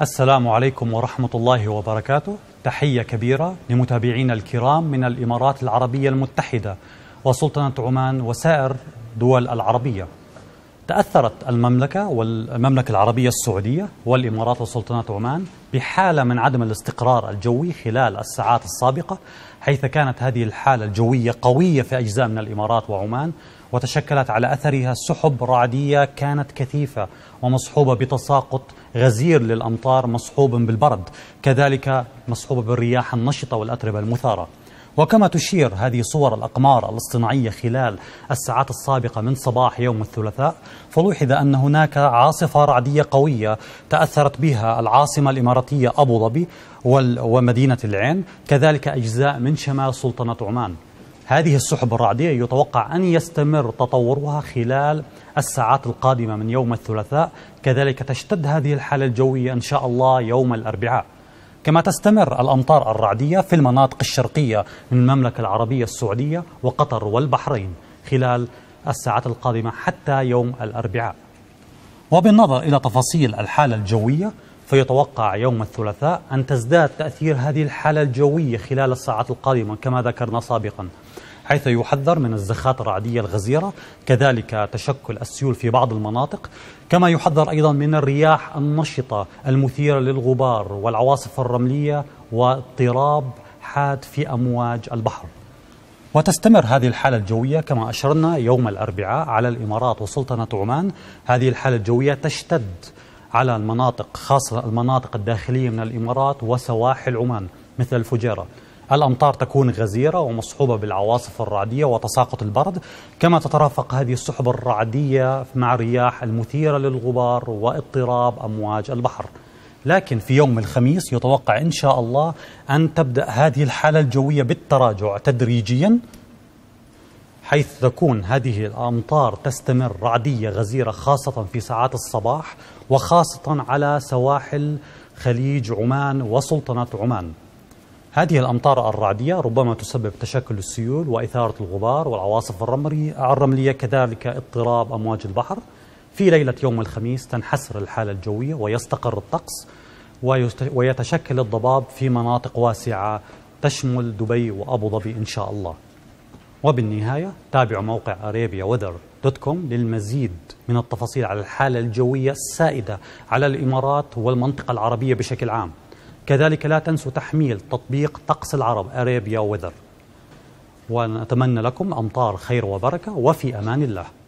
السلام عليكم ورحمة الله وبركاته تحية كبيرة لمتابعينا الكرام من الإمارات العربية المتحدة وسلطنة عمان وسائر دول العربية تأثرت المملكة والمملكة العربية السعودية والإمارات وسلطنة عمان بحالة من عدم الاستقرار الجوي خلال الساعات السابقة حيث كانت هذه الحالة الجوية قوية في أجزاء من الإمارات وعمان وتشكلت على أثرها سحب رعدية كانت كثيفة ومصحوبة بتساقط غزير للأمطار مصحوب بالبرد كذلك مصحوبة بالرياح النشطة والأتربة المثارة وكما تشير هذه صور الأقمار الاصطناعية خلال الساعات السابقة من صباح يوم الثلاثاء فلوحظ أن هناك عاصفة رعدية قوية تأثرت بها العاصمة الإماراتية أبو ظبي ومدينة العين كذلك أجزاء من شمال سلطنة عمان هذه السحب الرعدية يتوقع أن يستمر تطورها خلال الساعات القادمة من يوم الثلاثاء كذلك تشتد هذه الحالة الجوية إن شاء الله يوم الأربعاء كما تستمر الأمطار الرعدية في المناطق الشرقية من المملكة العربية السعودية وقطر والبحرين خلال الساعات القادمة حتى يوم الأربعاء وبالنظر إلى تفاصيل الحالة الجوية فيتوقع يوم الثلاثاء أن تزداد تأثير هذه الحالة الجوية خلال الساعات القادمة كما ذكرنا سابقا حيث يحذر من الزخات الرعدية الغزيرة كذلك تشكل السيول في بعض المناطق كما يحذر أيضا من الرياح النشطة المثيرة للغبار والعواصف الرملية واضطراب حاد في أمواج البحر وتستمر هذه الحالة الجوية كما أشرنا يوم الأربعاء على الإمارات وسلطنة عمان هذه الحالة الجوية تشتد على المناطق خاصة المناطق الداخلية من الإمارات وسواحل عمان مثل الفجيرة الأمطار تكون غزيرة ومصحوبة بالعواصف الرعدية وتساقط البرد كما تترافق هذه السحب الرعدية مع الرياح المثيرة للغبار واضطراب أمواج البحر لكن في يوم الخميس يتوقع إن شاء الله أن تبدأ هذه الحالة الجوية بالتراجع تدريجياً حيث تكون هذه الأمطار تستمر رعدية غزيرة خاصة في ساعات الصباح وخاصة على سواحل خليج عمان وسلطنة عمان هذه الأمطار الرعدية ربما تسبب تشكل السيول وإثارة الغبار والعواصف الرملية كذلك اضطراب أمواج البحر في ليلة يوم الخميس تنحسر الحالة الجوية ويستقر الطقس ويتشكل الضباب في مناطق واسعة تشمل دبي وأبو ظبي إن شاء الله وبالنهاية تابعوا موقع أريبيا وذر دوت كوم للمزيد من التفاصيل على الحالة الجوية السائدة على الإمارات والمنطقة العربية بشكل عام كذلك لا تنسوا تحميل تطبيق طقس العرب أريبيا وذر ونتمنى لكم أمطار خير وبركة وفي أمان الله